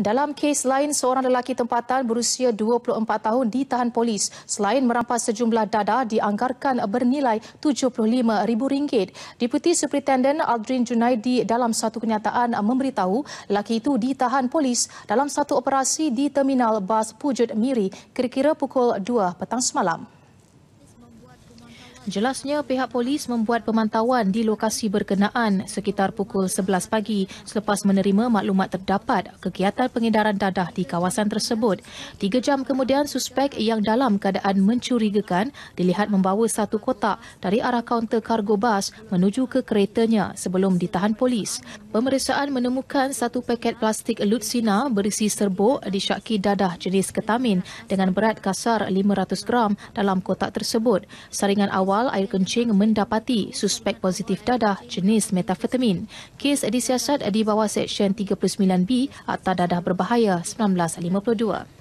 Dalam kes lain, seorang lelaki tempatan berusia 24 tahun ditahan polis. Selain merampas sejumlah dada, dianggarkan bernilai RM75,000. Deputi Superintendent Aldrin Junaidi dalam satu kenyataan memberitahu lelaki itu ditahan polis dalam satu operasi di terminal bas Pujud Miri kira-kira pukul 2 petang semalam. Jelasnya pihak polis membuat pemantauan di lokasi berkenaan sekitar pukul 11 pagi selepas menerima maklumat terdapat kegiatan pengedaran dadah di kawasan tersebut. Tiga jam kemudian, suspek yang dalam keadaan mencurigakan dilihat membawa satu kotak dari arah kaunter kargo bas menuju ke keretanya sebelum ditahan polis. Pemeriksaan menemukan satu paket plastik lutsina berisi serbuk disyaki dadah jenis ketamin dengan berat kasar 500 gram dalam kotak tersebut. Saringan awal awal air kencing mendapati suspek positif dadah jenis metafetamin. Kes disiasat di bawah Seksyen 39B Akta Dadah Berbahaya 1952.